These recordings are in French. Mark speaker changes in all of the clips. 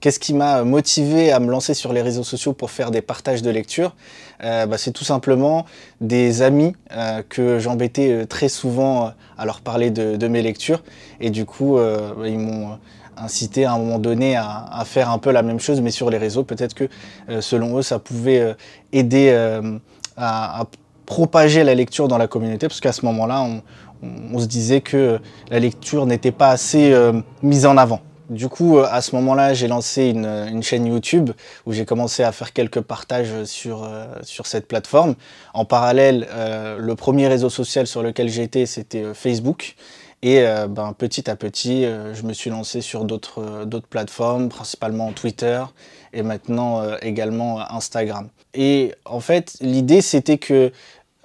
Speaker 1: Qu'est-ce qui m'a motivé à me lancer sur les réseaux sociaux pour faire des partages de lecture euh, bah, C'est tout simplement des amis euh, que j'embêtais euh, très souvent à leur parler de, mes lectures. Et du coup, bah, ils m'ont incité à un moment donné à, faire un peu la même chose, mais sur les réseaux. Peut-être que selon eux, ça pouvait aider à, propager la lecture dans la communauté, parce qu'à ce moment-là, on, se disait que la lecture n'était pas assez mise en avant. Du coup, euh, à ce moment-là, j'ai lancé euh, une, chaîne YouTube où j'ai commencé à faire quelques partages sur, euh, sur cette plateforme. En parallèle, le premier réseau social sur lequel j'étais, c'était Facebook. Et ben, petit à petit, je me suis lancé sur d'autres plateformes, principalement Twitter et maintenant également Instagram. Et en fait, l'idée, c'était que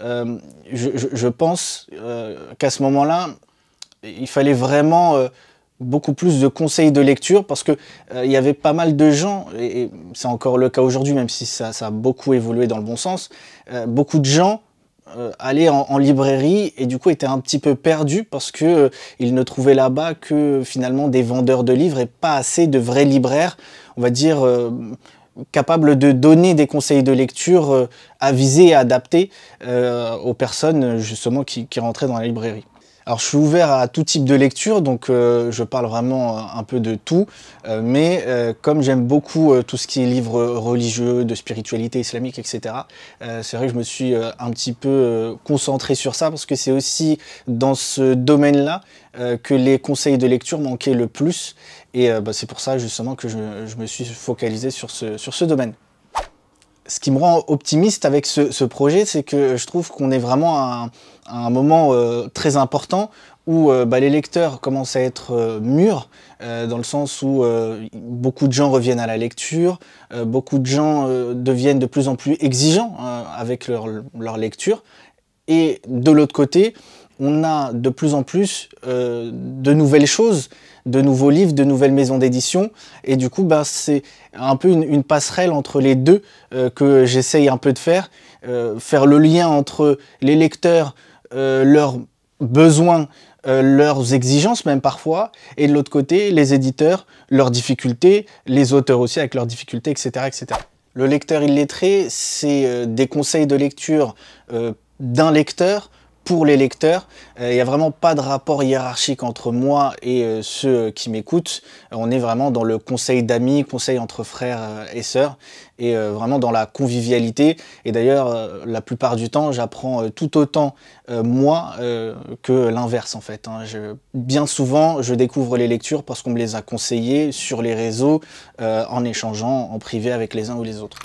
Speaker 1: je, pense qu'à ce moment-là, il fallait vraiment beaucoup plus de conseils de lecture parce que euh, il y avait pas mal de gens et, c'est encore le cas aujourd'hui même si ça, a beaucoup évolué dans le bon sens euh, beaucoup de gens euh, allaient en, librairie et du coup étaient un petit peu perdus parce que ils ne trouvaient là-bas que finalement des vendeurs de livres et pas assez de vrais libraires on va dire capables de donner des conseils de lecture avisés et adaptés aux personnes justement qui rentraient dans la librairie alors je suis ouvert à tout type de lecture, donc euh, je parle vraiment euh, un peu de tout, euh, mais comme j'aime beaucoup tout ce qui est livres religieux, de spiritualité islamique, etc., c'est vrai que je me suis un petit peu concentré sur ça, parce que c'est aussi dans ce domaine-là que les conseils de lecture manquaient le plus, et bah, c'est pour ça justement que je, je me suis focalisé sur ce, sur ce domaine ce qui me rend optimiste avec ce, projet, c'est que je trouve qu'on est vraiment à, un, moment euh, très important où euh, bah, les lecteurs commencent à être euh, mûrs, dans le sens où beaucoup de gens reviennent à la lecture, beaucoup de gens deviennent de plus en plus exigeants hein, avec leur lecture. Et de l'autre côté, on a de plus en plus euh, de nouvelles choses, de nouveaux livres, de nouvelles maisons d'édition. Et du coup, bah, c'est un peu une, passerelle entre les deux euh, que j'essaye un peu de faire. Euh, faire le lien entre les lecteurs, leurs besoins, leurs exigences même parfois, et de l'autre côté, les éditeurs, leurs difficultés, les auteurs aussi avec leurs difficultés, etc. etc. Le lecteur illettré, c'est des conseils de lecture d'un lecteur pour les lecteurs. Euh, il n'y a vraiment pas de rapport hiérarchique entre moi et euh, ceux euh, qui m'écoutent. on est vraiment dans le conseil d'amis, conseil entre frères et sœurs, et vraiment dans la convivialité. Et d'ailleurs, la plupart du temps, j'apprends tout autant moi que l'inverse en fait. Hein. bien souvent, je découvre les lectures parce qu'on me les a conseillées sur les réseaux, en échangeant en privé avec les uns ou les autres.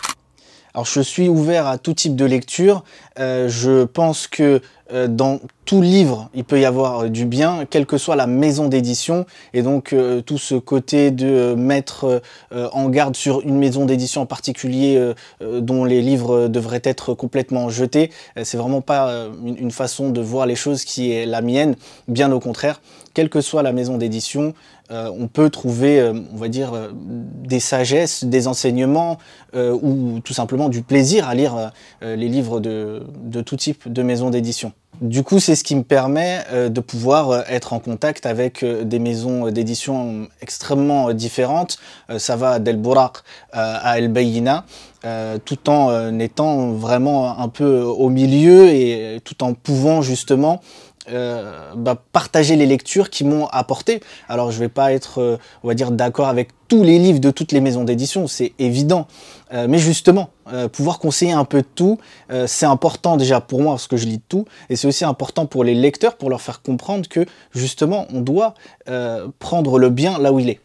Speaker 1: Alors je suis ouvert à tout type de lecture. je pense que euh, dans tout livre, il peut y avoir euh, du bien, quelle que soit la maison d'édition. Et donc, euh, tout ce côté de mettre en garde sur une maison d'édition en particulier dont les livres devraient être complètement jetés, c'est vraiment pas une, façon de voir les choses qui est la mienne. Bien au contraire, quelle que soit la maison d'édition, on peut trouver, on va dire, des sagesses, des enseignements ou tout simplement du plaisir à lire les livres de, de tout type de maison d'édition. Du coup, c'est ce qui me permet euh, de pouvoir euh, être en contact avec euh, des maisons d'édition extrêmement différentes. ça va d'El Bouraq à El Bayina. tout en étant vraiment un peu au milieu et tout en pouvant justement euh, bah, partager les lectures qui m'ont apporté. Alors je ne vais pas être, euh, on va dire, d'accord avec tous les livres de toutes les maisons d'édition, c'est évident. Euh, mais justement, pouvoir conseiller un peu de tout, c'est important déjà pour moi parce que je lis tout, et c'est aussi important pour les lecteurs pour leur faire comprendre que justement on doit prendre le bien là où il est.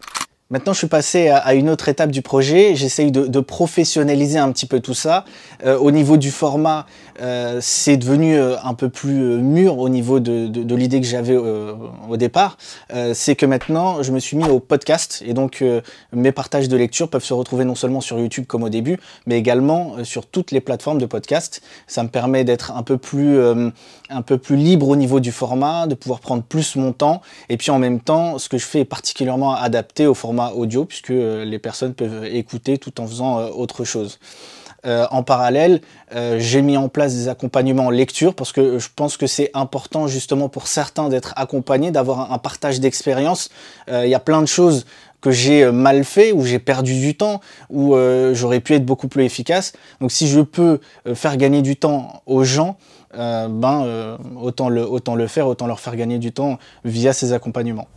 Speaker 1: Maintenant, je suis passé à une autre étape du projet. J'essaye de, professionnaliser un petit peu tout ça. Euh, au niveau du format, euh, c'est devenu euh, un peu plus mûr au niveau de, l'idée que j'avais au départ. c'est que maintenant, je me suis mis au podcast. Et donc, mes partages de lecture peuvent se retrouver non seulement sur YouTube comme au début, mais également sur toutes les plateformes de podcast. Ça me permet d'être un, peu plus, un peu plus libre au niveau du format, de pouvoir prendre plus mon temps. Et puis, en même temps, ce que je fais est particulièrement adapté au format audio puisque euh, les personnes peuvent écouter tout en faisant euh, autre chose. Euh, en parallèle, j'ai mis en place des accompagnements en lecture parce que je pense que c'est important justement pour certains d'être accompagnés, d'avoir un, partage d'expérience. Il y a plein de choses que j'ai mal fait, où j'ai perdu du temps, où j'aurais pu être beaucoup plus efficace. Donc si je peux faire gagner du temps aux gens, ben, autant, le, autant le faire, autant leur faire gagner du temps via ces accompagnements.